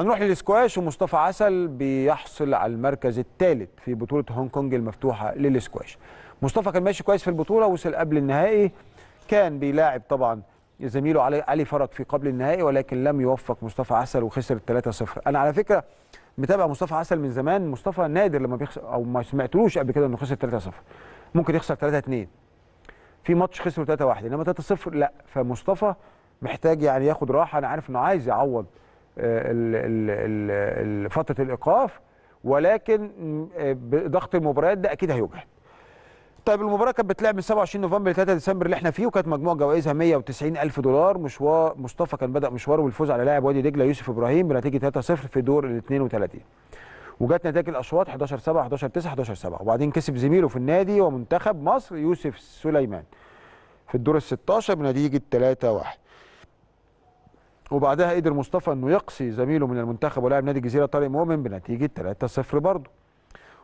هنروح للسكواش ومصطفى عسل بيحصل على المركز الثالث في بطوله هونج كونج المفتوحه للسكواش مصطفى كان ماشي كويس في البطوله وصل قبل النهائي كان بيلاعب طبعا زميله علي علي فرج في قبل النهائي ولكن لم يوفق مصطفى عسل وخسر 3-0 انا على فكره متابع مصطفى عسل من زمان مصطفى نادر لما بيخسر او ما سمعتلوش قبل كده انه خسر 3-0 ممكن يخسر 3-2 في ماتش خسره 3-1 انما 3-0 لا فمصطفى محتاج يعني ياخد راحه انا عارف انه عايز يعوض آه، فتره الايقاف ولكن آه، ضغط المباريات ده اكيد هيجهد. طيب المباراه كانت بتلعب من 27 نوفمبر ل 3 ديسمبر اللي احنا فيه وكانت مجموع جوائزها 190 الف دولار مشوار مصطفى كان بدا مشواره بالفوز على لاعب وادي دجله يوسف ابراهيم بنتيجه 3-0 في دور ال 32 وجت نتائج الاشواط 11 7 11 9 11 7 وبعدين كسب زميله في النادي ومنتخب مصر يوسف سليمان في الدور ال 16 بنتيجه 3 1 وبعدها قدر مصطفى انه يقصي زميله من المنتخب ولاعب نادي الجزيره طارق مؤمن بنتيجه 3-0 برضه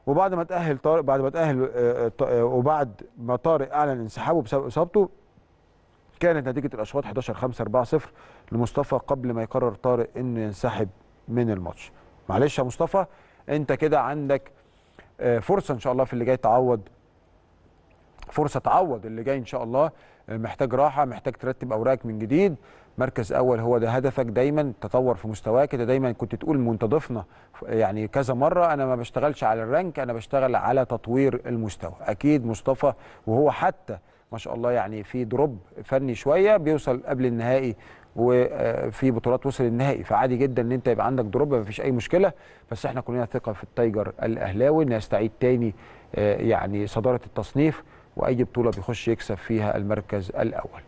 وبعد ما تاهل طارق بعد ما تاهل آه، آه، آه، وبعد ما طارق اعلن انسحابه بسبب اصابته كانت نتيجه الاشواط 11 5 4 0 لمصطفى قبل ما يقرر طارق انه ينسحب من الماتش معلش يا مصطفى انت كده عندك فرصه ان شاء الله في اللي جاي تعوض فرصه تعوض اللي جاي ان شاء الله محتاج راحه محتاج ترتب اوراقك من جديد مركز اول هو ده هدفك دايما تطور في مستواك ده دايما كنت تقول منتضفنا يعني كذا مره انا ما بشتغلش على الرانك انا بشتغل على تطوير المستوى اكيد مصطفى وهو حتى ما شاء الله يعني في دروب فني شويه بيوصل قبل النهائي وفي آه، بطولات وصل النهائي فعادي جدا ان انت يبقى عندك دروب ما فيش اي مشكله بس احنا كلنا ثقه في التايجر الاهلاوي انه يستعيد تاني آه، يعني صداره التصنيف واي بطوله بيخش يكسب فيها المركز الاول